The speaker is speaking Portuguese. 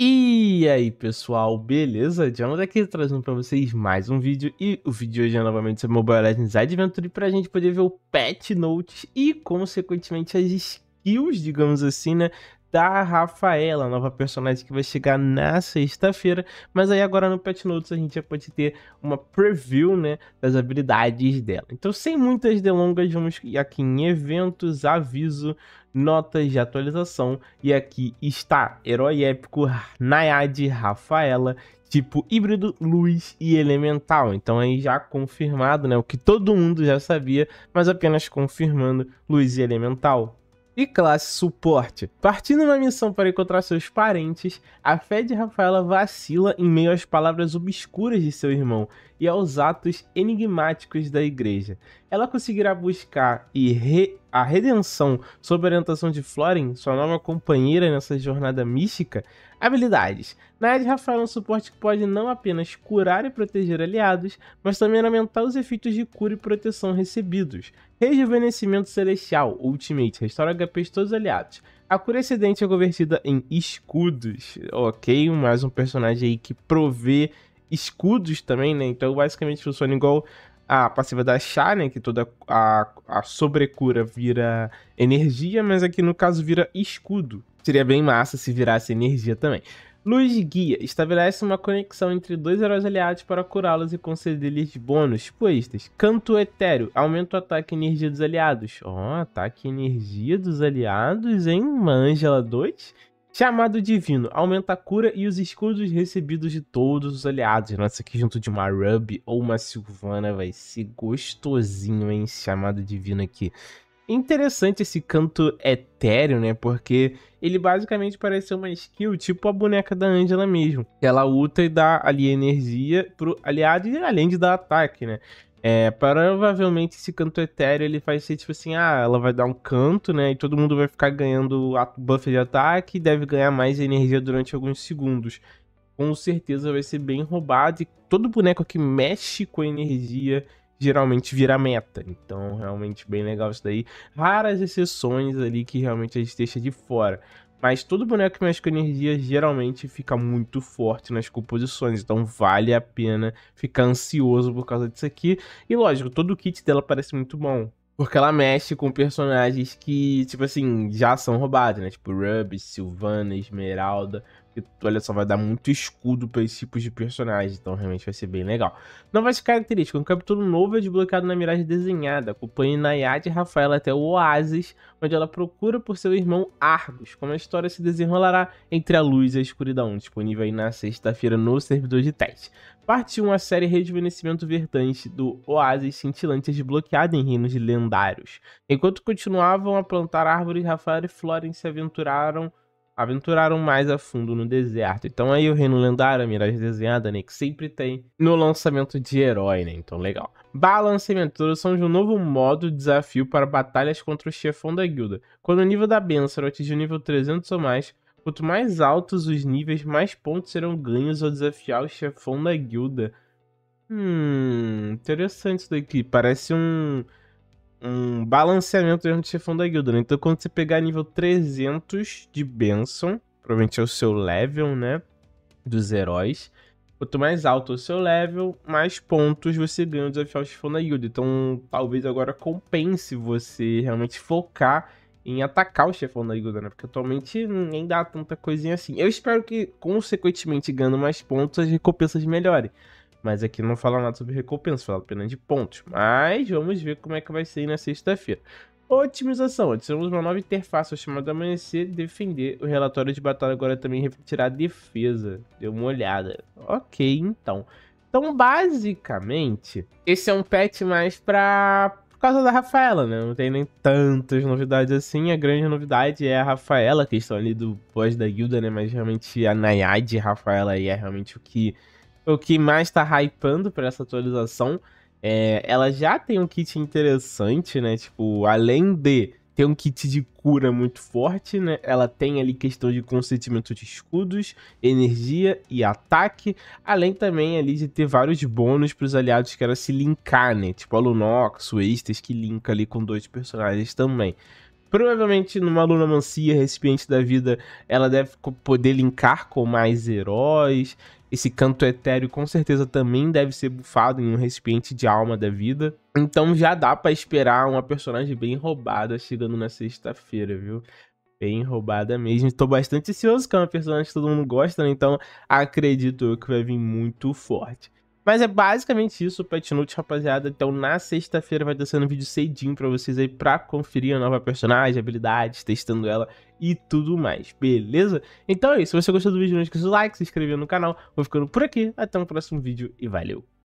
E aí pessoal, beleza? Jonathan aqui trazendo para vocês mais um vídeo e o vídeo hoje é novamente sobre Mobile Legends Adventure para a gente poder ver o patch notes e consequentemente as skills, digamos assim, né? Da Rafaela, nova personagem que vai chegar na sexta-feira, mas aí agora no patch notes a gente já pode ter uma preview, né, das habilidades dela. Então, sem muitas delongas, vamos aqui em eventos, aviso, notas de atualização e aqui está Herói Épico, Nayade Rafaela, tipo híbrido, luz e elemental. Então aí já confirmado, né? O que todo mundo já sabia, mas apenas confirmando luz e elemental. E classe suporte. Partindo uma missão para encontrar seus parentes, a fé de Rafaela vacila em meio às palavras obscuras de seu irmão e aos atos enigmáticos da igreja. Ela conseguirá buscar e re a redenção sob orientação de Florin, sua nova companheira nessa jornada mística? Habilidades. Nayad Rafael é um suporte que pode não apenas curar e proteger aliados, mas também aumentar os efeitos de cura e proteção recebidos. Rejuvenescimento Celestial Ultimate restaura HP de todos os aliados. A cura excedente é convertida em escudos. Ok, mais um personagem aí que provê escudos também, né? Então, basicamente, funciona igual a passiva da Chá, né? Que toda a, a sobrecura vira energia, mas aqui no caso vira escudo. Seria bem massa se virasse energia também. Luz Guia estabelece uma conexão entre dois heróis aliados para curá-los e conceder-lhes bônus, tipo extras. Canto Etéreo aumenta o ataque e energia dos aliados. Ó, oh, ataque e energia dos aliados, hein? Uma Angela 2? Chamado divino, aumenta a cura e os escudos recebidos de todos os aliados. Nossa, aqui junto de uma Ruby ou uma Silvana vai ser gostosinho, hein? Chamado divino aqui. Interessante esse canto etéreo, né? Porque ele basicamente parece uma skill tipo a boneca da Angela mesmo. Ela ulta e dá ali energia pro aliado além de dar ataque, né? É, provavelmente esse canto etéreo ele vai ser tipo assim, ah, ela vai dar um canto, né? E todo mundo vai ficar ganhando buff de ataque e deve ganhar mais energia durante alguns segundos. Com certeza vai ser bem roubado e todo boneco que mexe com energia geralmente vira meta. Então, realmente bem legal isso daí. Raras exceções ali que realmente a gente deixa de fora. Mas todo boneco que mexe com energia geralmente fica muito forte nas composições, então vale a pena ficar ansioso por causa disso aqui. E lógico, todo o kit dela parece muito bom. Porque ela mexe com personagens que, tipo assim, já são roubados, né? Tipo Ruby, Silvana, Esmeralda olha só, vai dar muito escudo para esses tipos de personagem, então realmente vai ser bem legal. Novas características, um capítulo novo é desbloqueado na miragem desenhada. Acompanhe Nayad e Rafaela até o oasis onde ela procura por seu irmão Argos, como a história se desenrolará entre a luz e a escuridão, disponível aí na sexta-feira no servidor de teste. Parte 1, a série Rejuvenescimento Vertante do oasis Cintilante é desbloqueada em reinos lendários. Enquanto continuavam a plantar árvores, Rafael e Florence se aventuraram aventuraram mais a fundo no deserto. Então aí o Reino Lendário, a Miragem Desenhada, né, que sempre tem no lançamento de herói, né, então legal. Balance e introdução de um novo modo de desafio para batalhas contra o chefão da guilda. Quando o nível da Benção atingir o nível 300 ou mais, quanto mais altos os níveis, mais pontos serão ganhos ao desafiar o chefão da guilda. Hum, interessante isso daqui. Parece um um balanceamento dentro do chefão da guilda, né? Então quando você pegar nível 300 de Benson, provavelmente é o seu level, né? Dos heróis. Quanto mais alto é o seu level, mais pontos você ganha o desafiar o chefão da guilda. Então talvez agora compense você realmente focar em atacar o chefão da guilda, né? Porque atualmente ninguém dá tanta coisinha assim. Eu espero que, consequentemente, ganhando mais pontos, as recompensas melhorem. Mas aqui não fala nada sobre recompensa, fala apenas de pontos. Mas vamos ver como é que vai ser na sexta-feira. Otimização. Adicionamos uma nova interface chamada Amanhecer Defender. O relatório de batalha agora também refletirá a defesa. Deu uma olhada. Ok, então. Então, basicamente, esse é um patch mais pra... Por causa da Rafaela, né? Não tem nem tantas novidades assim. A grande novidade é a Rafaela, questão ali do pós da guilda, né? Mas realmente a Nayade Rafaela aí é realmente o que o que mais tá hypando pra essa atualização. É, ela já tem um kit interessante, né? Tipo, além de ter um kit de cura muito forte, né? Ela tem ali questão de consentimento de escudos, energia e ataque, além também ali de ter vários bônus para os aliados que querem se linkar, né? Tipo a Lunox, o Estes, que linka ali com dois personagens também. Provavelmente numa Mancia, recipiente da vida, ela deve poder linkar com mais heróis. Esse canto etéreo com certeza também deve ser bufado em um recipiente de alma da vida. Então já dá para esperar uma personagem bem roubada chegando na sexta-feira, viu? Bem roubada mesmo. Estou bastante ansioso, que é uma personagem que todo mundo gosta, né? Então acredito eu que vai vir muito forte. Mas é basicamente isso, Pet Note, rapaziada. Então, na sexta-feira vai estar sendo um vídeo cedinho pra vocês aí pra conferir a nova personagem, habilidades, testando ela e tudo mais, beleza? Então é isso. Se você gostou do vídeo, não esqueça do like, se inscrever no canal. Vou ficando por aqui. Até o um próximo vídeo e valeu!